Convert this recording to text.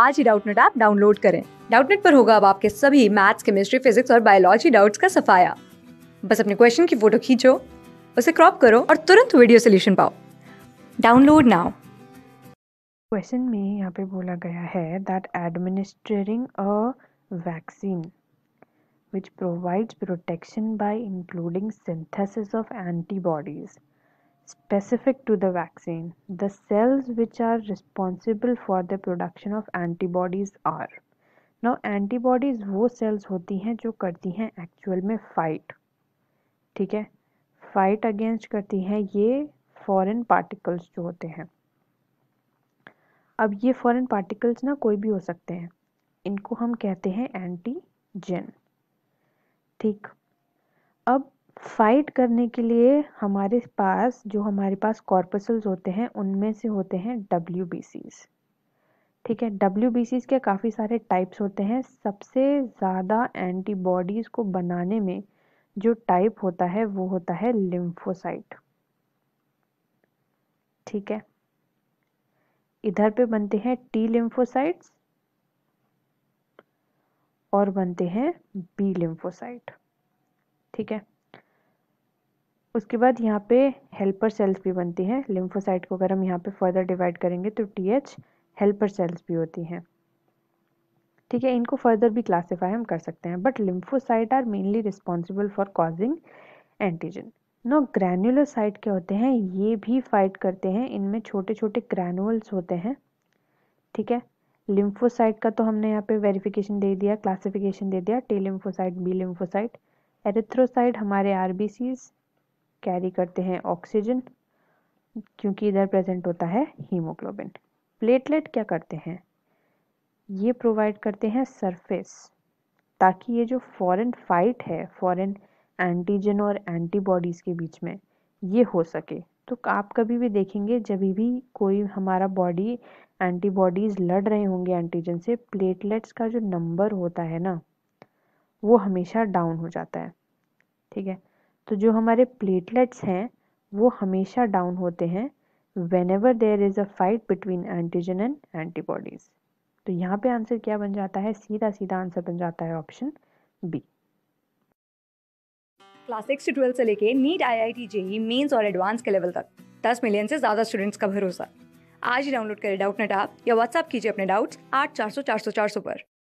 आज ही Doubtnut app download करें डाउटनेट पर होगा अब आपके सभी मैथ्स केमिस्ट्री फिजिक्स और बायोलॉजी डाउट्स का सफाया बस अपने क्वेश्चन की फोटो खींचो उसे क्रॉप करो और तुरंत वीडियो सोल्यूशन पाओ डाउनलोड नाउ क्वेश्चन में यहाँ पे बोला गया है that administrating a vaccine which provides protection by including synthesis of antibodies Specific to the vaccine, the cells which are responsible for the production of antibodies are now antibodies वो cells होती हैं जो करती हैं actual में fight. ठीक है fight against करती हैं ये foreign particles जो होते हैं अब ये foreign particles ना कोई भी हो सकते हैं इनको हम कहते हैं एंटीजन ठीक अब फाइट करने के लिए हमारे पास जो हमारे पास कॉर्पसल्स होते हैं उनमें से होते हैं डब्ल्यू ठीक है डब्ल्यू के काफ़ी सारे टाइप्स होते हैं सबसे ज़्यादा एंटीबॉडीज़ को बनाने में जो टाइप होता है वो होता है लिम्फोसाइट ठीक है इधर पे बनते हैं टी लिम्फोसाइट्स और बनते हैं बी लिम्फोसाइट ठीक है उसके बाद यहाँ पे हेल्पर सेल्स भी बनती हैं लिम्फोसाइट को अगर हम यहाँ पे फर्दर डिवाइड करेंगे तो टी एच हेल्पर सेल्स भी होती हैं ठीक है इनको फर्दर भी क्लासीफाई हम कर सकते हैं but lymphocyte are mainly responsible for causing antigen no granulocyte क्या होते हैं ये भी फाइट करते हैं इनमें छोटे छोटे ग्रैनुअल्स होते हैं ठीक है लिम्फोसाइट का तो हमने यहाँ पे वेरिफिकेशन दे दिया क्लासिफिकेशन दे दिया T lymphocyte B lymphocyte erythrocyte हमारे आर बी सीज कैरी करते हैं ऑक्सीजन क्योंकि इधर प्रेजेंट होता है हीमोग्लोबिन प्लेटलेट क्या करते हैं ये प्रोवाइड करते हैं सरफेस ताकि ये जो फॉरेन फाइट है फॉरेन एंटीजन और एंटीबॉडीज़ के बीच में ये हो सके तो आप कभी भी देखेंगे जब भी कोई हमारा बॉडी एंटीबॉडीज़ लड़ रहे होंगे एंटीजन से प्लेटलेट्स का जो नंबर होता है ना वो हमेशा डाउन हो जाता है ठीक है तो जो हमारे प्लेटलेट्स हैं वो हमेशा डाउन होते हैं whenever there is a fight between antigen and antibodies तो यहाँ पे आंसर क्या बन जाता है सीधा सीधा आंसर बन जाता है ऑप्शन बी क्लास सिक्स से ट्वेल्थ से लेके NEET I I T JEE mains और एडवांस के लेवल तक दस मिलियन से ज़्यादा स्टूडेंट्स का भरोसा आज ही डाउनलोड करें डाउट नेट आप या व्हाट्सअप कीजिए अपने डाउट्स आठ चार सौ चार सौ चार सौ पर